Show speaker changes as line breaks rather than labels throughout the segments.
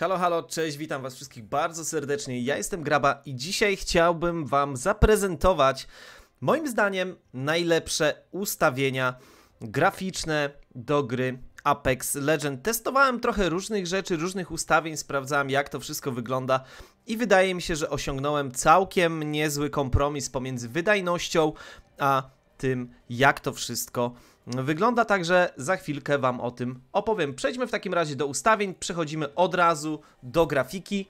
Halo, halo, cześć, witam Was wszystkich bardzo serdecznie. Ja jestem Graba i dzisiaj chciałbym Wam zaprezentować moim zdaniem najlepsze ustawienia graficzne do gry Apex Legend. Testowałem trochę różnych rzeczy, różnych ustawień, sprawdzałem jak to wszystko wygląda i wydaje mi się, że osiągnąłem całkiem niezły kompromis pomiędzy wydajnością a tym, jak to wszystko wygląda. Także za chwilkę Wam o tym opowiem. Przejdźmy w takim razie do ustawień. Przechodzimy od razu do grafiki.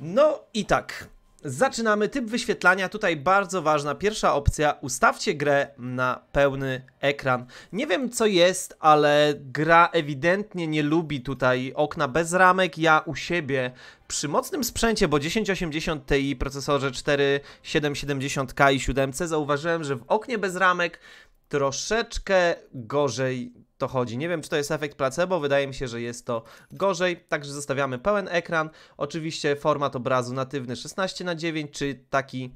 No i tak, Zaczynamy. Typ wyświetlania. Tutaj bardzo ważna pierwsza opcja. Ustawcie grę na pełny ekran. Nie wiem co jest, ale gra ewidentnie nie lubi tutaj okna bez ramek. Ja u siebie przy mocnym sprzęcie, bo 1080 Ti procesorze 4770K i 7C zauważyłem, że w oknie bez ramek troszeczkę gorzej to chodzi. Nie wiem, czy to jest efekt placebo, wydaje mi się, że jest to gorzej, także zostawiamy pełen ekran. Oczywiście format obrazu natywny 16 na 9 czy taki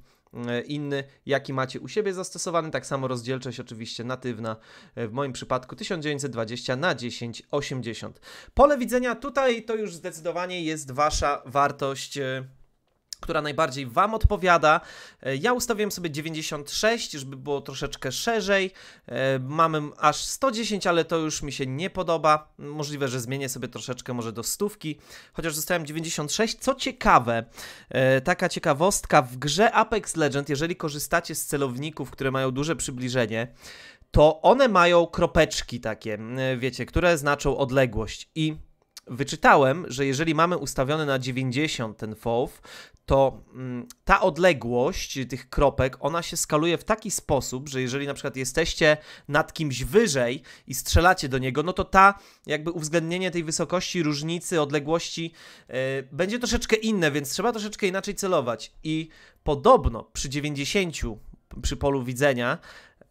e, inny, jaki macie u siebie zastosowany. Tak samo rozdzielczość oczywiście natywna, e, w moim przypadku 1920 na 1080. Pole widzenia tutaj to już zdecydowanie jest Wasza wartość e, która najbardziej Wam odpowiada. E, ja ustawiłem sobie 96, żeby było troszeczkę szerzej. E, mamy aż 110, ale to już mi się nie podoba. Możliwe, że zmienię sobie troszeczkę może do stówki, chociaż zostałem 96. Co ciekawe, e, taka ciekawostka, w grze Apex Legend, jeżeli korzystacie z celowników, które mają duże przybliżenie, to one mają kropeczki takie, wiecie, które znaczą odległość i wyczytałem, że jeżeli mamy ustawione na 90 ten FOV, to mm, ta odległość tych kropek, ona się skaluje w taki sposób, że jeżeli na przykład jesteście nad kimś wyżej i strzelacie do niego, no to ta jakby uwzględnienie tej wysokości, różnicy, odległości yy, będzie troszeczkę inne, więc trzeba troszeczkę inaczej celować. I podobno przy 90 przy polu widzenia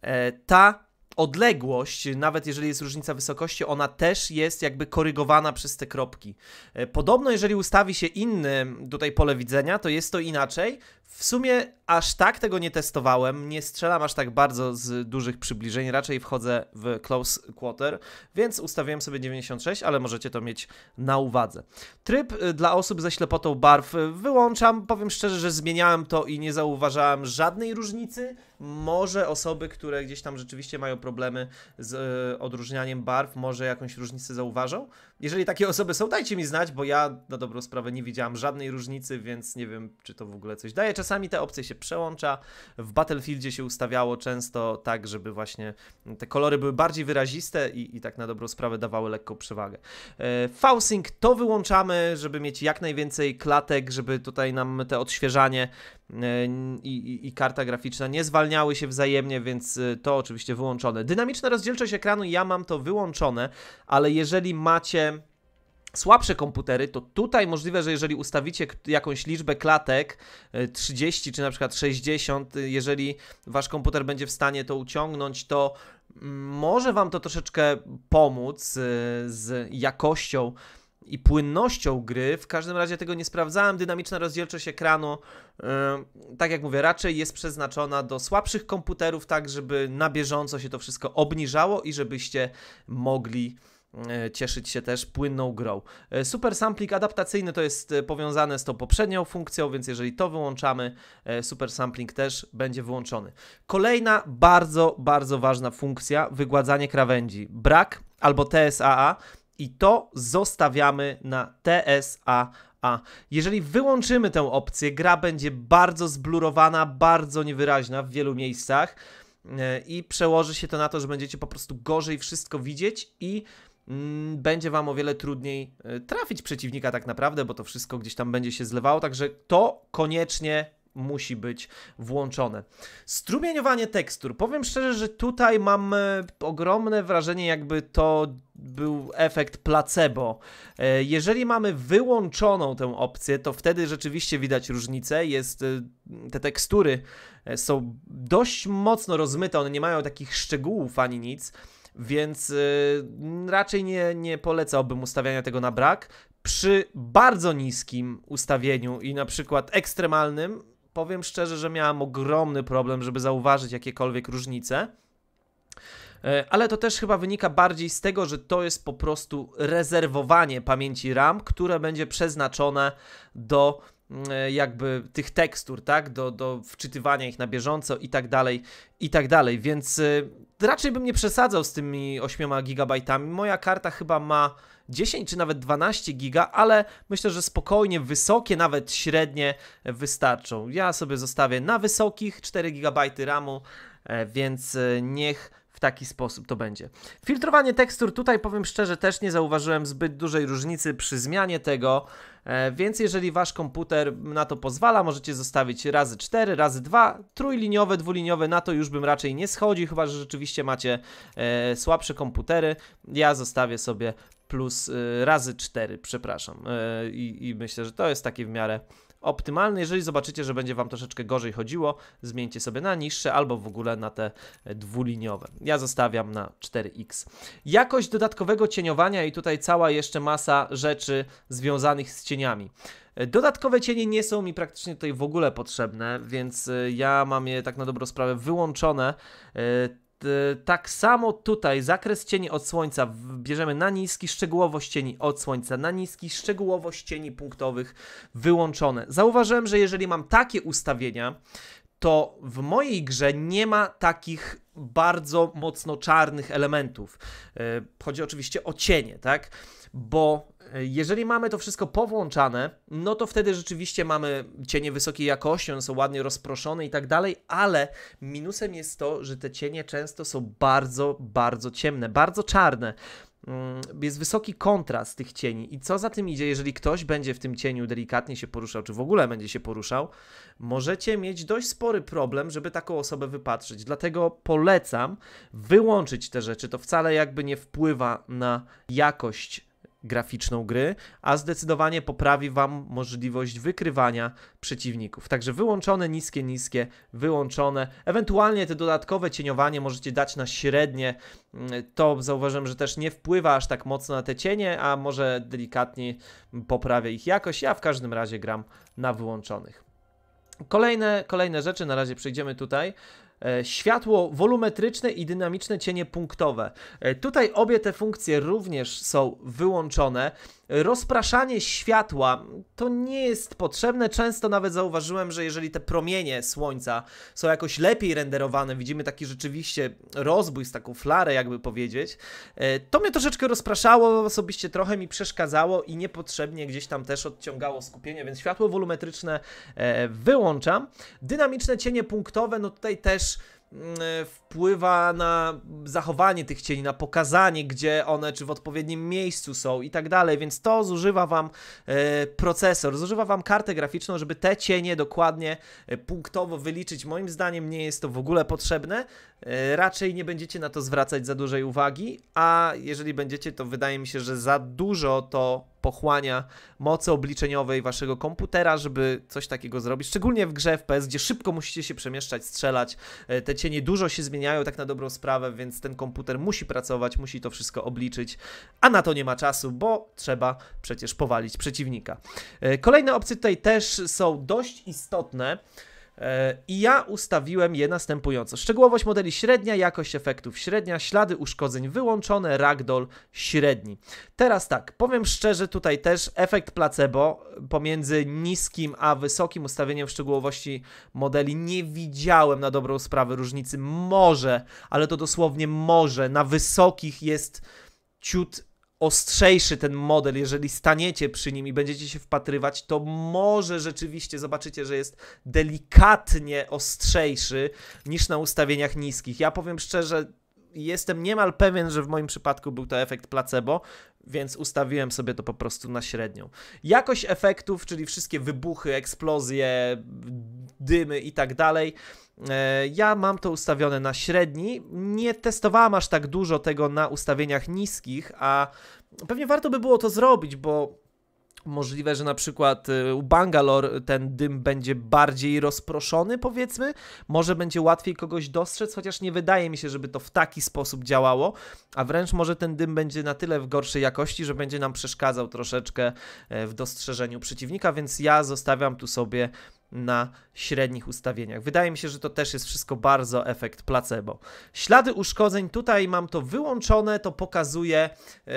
yy, ta odległość, nawet jeżeli jest różnica wysokości, ona też jest jakby korygowana przez te kropki. E, podobno, jeżeli ustawi się inny tutaj pole widzenia, to jest to inaczej. W sumie aż tak tego nie testowałem, nie strzelam aż tak bardzo z dużych przybliżeń, raczej wchodzę w close quarter, więc ustawiłem sobie 96, ale możecie to mieć na uwadze. Tryb e, dla osób ze ślepotą barw e, wyłączam, powiem szczerze, że zmieniałem to i nie zauważałem żadnej różnicy, może osoby, które gdzieś tam rzeczywiście mają problemy z y, odróżnianiem barw, może jakąś różnicę zauważą. Jeżeli takie osoby są, dajcie mi znać, bo ja na dobrą sprawę nie widziałam żadnej różnicy, więc nie wiem, czy to w ogóle coś daje. Czasami te opcje się przełącza. W Battlefieldzie się ustawiało często tak, żeby właśnie te kolory były bardziej wyraziste i, i tak na dobrą sprawę dawały lekką przewagę. E, Fousing to wyłączamy, żeby mieć jak najwięcej klatek, żeby tutaj nam te odświeżanie e, i, i, i karta graficzna nie zwalniała uzupełniały się wzajemnie, więc y, to oczywiście wyłączone. Dynamiczna rozdzielczość ekranu, ja mam to wyłączone, ale jeżeli macie słabsze komputery, to tutaj możliwe, że jeżeli ustawicie jakąś liczbę klatek, 30 y, czy na przykład 60, y, jeżeli wasz komputer będzie w stanie to uciągnąć, to mm, może wam to troszeczkę pomóc z jakością i płynnością gry. W każdym razie tego nie sprawdzałem. Dynamiczna rozdzielczość ekranu, yy, tak jak mówię, raczej jest przeznaczona do słabszych komputerów, tak żeby na bieżąco się to wszystko obniżało i żebyście mogli e, cieszyć się też płynną grą. E, super sampling adaptacyjny to jest powiązane z tą poprzednią funkcją, więc jeżeli to wyłączamy, super sampling też będzie wyłączony. Kolejna bardzo, bardzo ważna funkcja, wygładzanie krawędzi. Brak albo TSAA i to zostawiamy na TSAA. jeżeli wyłączymy tę opcję, gra będzie bardzo zblurowana, bardzo niewyraźna w wielu miejscach e, i przełoży się to na to, że będziecie po prostu gorzej wszystko widzieć i mm, będzie Wam o wiele trudniej e, trafić przeciwnika tak naprawdę, bo to wszystko gdzieś tam będzie się zlewało, także to koniecznie musi być włączone. Strumieniowanie tekstur. Powiem szczerze, że tutaj mam e, ogromne wrażenie, jakby to był efekt placebo. E, jeżeli mamy wyłączoną tę opcję, to wtedy rzeczywiście widać różnicę. Jest, e, te tekstury są dość mocno rozmyte, one nie mają takich szczegółów ani nic. Więc raczej nie, nie polecałbym ustawiania tego na brak przy bardzo niskim ustawieniu i na przykład ekstremalnym powiem szczerze, że miałam ogromny problem, żeby zauważyć jakiekolwiek różnice. E, ale to też chyba wynika bardziej z tego, że to jest po prostu rezerwowanie pamięci RAM, które będzie przeznaczone do E, jakby tych tekstur, tak, do, do wczytywania ich na bieżąco i tak dalej, i tak dalej, więc y, raczej bym nie przesadzał z tymi 8 gigabajtami. Moja karta chyba ma 10 czy nawet 12 giga, ale myślę, że spokojnie wysokie, nawet średnie wystarczą. Ja sobie zostawię na wysokich 4 gigabajty RAMu, e, więc e, niech taki sposób to będzie. Filtrowanie tekstur tutaj powiem szczerze też nie zauważyłem zbyt dużej różnicy przy zmianie tego, e, więc jeżeli wasz komputer na to pozwala, możecie zostawić razy 4, razy 2, trójliniowe, dwuliniowe, na to już bym raczej nie schodzi, chyba że rzeczywiście macie e, słabsze komputery. Ja zostawię sobie plus e, razy 4, przepraszam. E, i, I myślę, że to jest takie w miarę optymalny. Jeżeli zobaczycie, że będzie Wam troszeczkę gorzej chodziło, zmieńcie sobie na niższe albo w ogóle na te e, dwuliniowe. Ja zostawiam na 4x. Jakość dodatkowego cieniowania i tutaj cała jeszcze masa rzeczy związanych z cieniami. E, dodatkowe cienie nie są mi praktycznie tutaj w ogóle potrzebne, więc e, ja mam je tak na dobrą sprawę wyłączone. Y, tak samo tutaj zakres cieni od słońca bierzemy na niski, szczegółowość cieni od słońca na niski, szczegółowość cieni punktowych wyłączone. Zauważyłem, że jeżeli mam takie ustawienia, to w mojej grze nie ma takich bardzo mocno czarnych elementów. Y, chodzi oczywiście o cienie, tak? Bo jeżeli mamy to wszystko powłączane, no to wtedy rzeczywiście mamy cienie wysokiej jakości, one są ładnie rozproszone i tak dalej, ale minusem jest to, że te cienie często są bardzo, bardzo ciemne, bardzo czarne mm, jest wysoki kontrast tych cieni i co za tym idzie, jeżeli ktoś będzie w tym cieniu delikatnie się poruszał, czy w ogóle będzie się poruszał, możecie mieć dość spory problem, żeby taką osobę wypatrzyć. Dlatego polecam wyłączyć te rzeczy. To wcale jakby nie wpływa na jakość graficzną gry, a zdecydowanie poprawi Wam możliwość wykrywania przeciwników. Także wyłączone, niskie, niskie, wyłączone. Ewentualnie te dodatkowe cieniowanie możecie dać na średnie. Mm, to zauważyłem, że też nie wpływa aż tak mocno na te cienie, a może delikatnie poprawia ich jakość. Ja w każdym razie gram na wyłączonych. Kolejne, kolejne rzeczy, na razie przejdziemy tutaj. E, światło wolumetryczne i dynamiczne cienie punktowe. E, tutaj obie te funkcje również są wyłączone. Rozpraszanie światła to nie jest potrzebne. Często nawet zauważyłem, że jeżeli te promienie słońca są jakoś lepiej renderowane, widzimy taki rzeczywiście rozbój z taką flarę, jakby powiedzieć, e, to mnie troszeczkę rozpraszało, osobiście trochę mi przeszkadzało i niepotrzebnie gdzieś tam też odciągało skupienie, więc światło wolumetryczne e, wyłączam. Dynamiczne cienie punktowe, no tutaj też E, wpływa na zachowanie tych cieni, na pokazanie, gdzie one, czy w odpowiednim miejscu są i tak dalej, więc to zużywa Wam e, procesor, zużywa Wam kartę graficzną, żeby te cienie dokładnie e, punktowo wyliczyć. Moim zdaniem nie jest to w ogóle potrzebne, raczej nie będziecie na to zwracać za dużej uwagi, a jeżeli będziecie, to wydaje mi się, że za dużo to pochłania mocy obliczeniowej waszego komputera, żeby coś takiego zrobić. Szczególnie w grze FPS, gdzie szybko musicie się przemieszczać, strzelać. E, te cienie dużo się zmieniają, tak na dobrą sprawę, więc ten komputer musi pracować, musi to wszystko obliczyć, a na to nie ma czasu, bo trzeba przecież powalić przeciwnika. E, kolejne opcje tutaj też są dość istotne. E, I ja ustawiłem je następująco. Szczegółowość modeli średnia, jakość efektów średnia, ślady uszkodzeń wyłączone, ragdoll średni. Teraz tak, powiem szczerze, tutaj też efekt placebo pomiędzy niskim a wysokim ustawieniem szczegółowości modeli nie widziałem na dobrą sprawę różnicy. Może, ale to dosłownie może, na wysokich jest ciut ostrzejszy ten model, jeżeli staniecie przy nim i będziecie się wpatrywać, to może rzeczywiście zobaczycie, że jest delikatnie ostrzejszy niż na ustawieniach niskich. Ja powiem szczerze, jestem niemal pewien, że w moim przypadku był to efekt placebo, więc ustawiłem sobie to po prostu na średnią. Jakość efektów, czyli wszystkie wybuchy, eksplozje, dymy i tak dalej. E, ja mam to ustawione na średni. Nie testowałem aż tak dużo tego na ustawieniach niskich, a pewnie warto by było to zrobić, bo Możliwe, że na przykład y, u Bangalore ten dym będzie bardziej rozproszony, powiedzmy. Może będzie łatwiej kogoś dostrzec, chociaż nie wydaje mi się, żeby to w taki sposób działało, a wręcz może ten dym będzie na tyle w gorszej jakości, że będzie nam przeszkadzał troszeczkę e, w dostrzeżeniu przeciwnika, więc ja zostawiam tu sobie na średnich ustawieniach. Wydaje mi się, że to też jest wszystko bardzo efekt placebo. Ślady uszkodzeń, tutaj mam to wyłączone, to pokazuje e,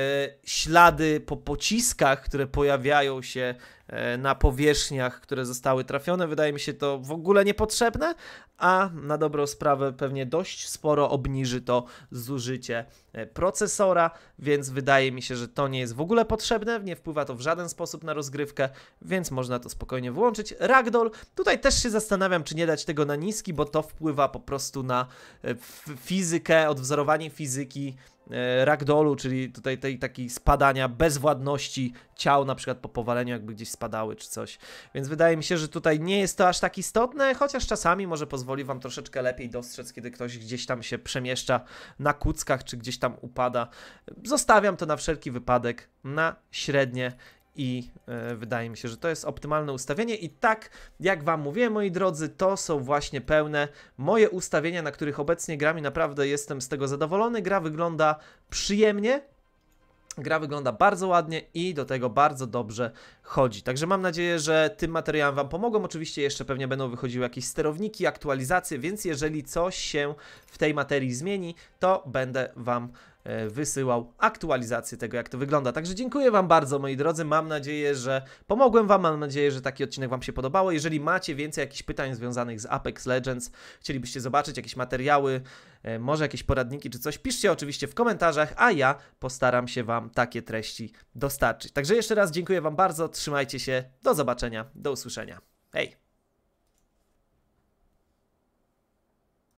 ślady po pociskach, które pojawiają się E, na powierzchniach, które zostały trafione. Wydaje mi się to w ogóle niepotrzebne, a na dobrą sprawę pewnie dość sporo obniży to zużycie e, procesora, więc wydaje mi się, że to nie jest w ogóle potrzebne, nie wpływa to w żaden sposób na rozgrywkę, więc można to spokojnie wyłączyć. Ragdoll, tutaj też się zastanawiam, czy nie dać tego na niski, bo to wpływa po prostu na e, fizykę, odwzorowanie fizyki E, ragdolu, czyli tutaj tej takiej spadania bezwładności ciał, na przykład po powaleniu jakby gdzieś spadały czy coś. Więc wydaje mi się, że tutaj nie jest to aż tak istotne, chociaż czasami może pozwoli wam troszeczkę lepiej dostrzec, kiedy ktoś gdzieś tam się przemieszcza na kuckach, czy gdzieś tam upada. Zostawiam to na wszelki wypadek na średnie i e, wydaje mi się, że to jest optymalne ustawienie i tak jak Wam mówiłem, moi drodzy, to są właśnie pełne moje ustawienia, na których obecnie gram i naprawdę jestem z tego zadowolony. Gra wygląda przyjemnie, Gra wygląda bardzo ładnie i do tego bardzo dobrze chodzi. Także mam nadzieję, że tym materiałem Wam pomogą. Oczywiście jeszcze pewnie będą wychodziły jakieś sterowniki, aktualizacje, więc jeżeli coś się w tej materii zmieni, to będę Wam E, wysyłał aktualizację tego, jak to wygląda. Także dziękuję Wam bardzo, moi drodzy. Mam nadzieję, że pomogłem Wam. Mam nadzieję, że taki odcinek Wam się podobał. Jeżeli macie więcej jakichś pytań związanych z Apex Legends, chcielibyście zobaczyć jakieś materiały, e, może jakieś poradniki czy coś, piszcie oczywiście w komentarzach, a ja postaram się Wam takie treści dostarczyć. Także jeszcze raz dziękuję Wam bardzo. Trzymajcie się. Do zobaczenia. Do usłyszenia. Hej!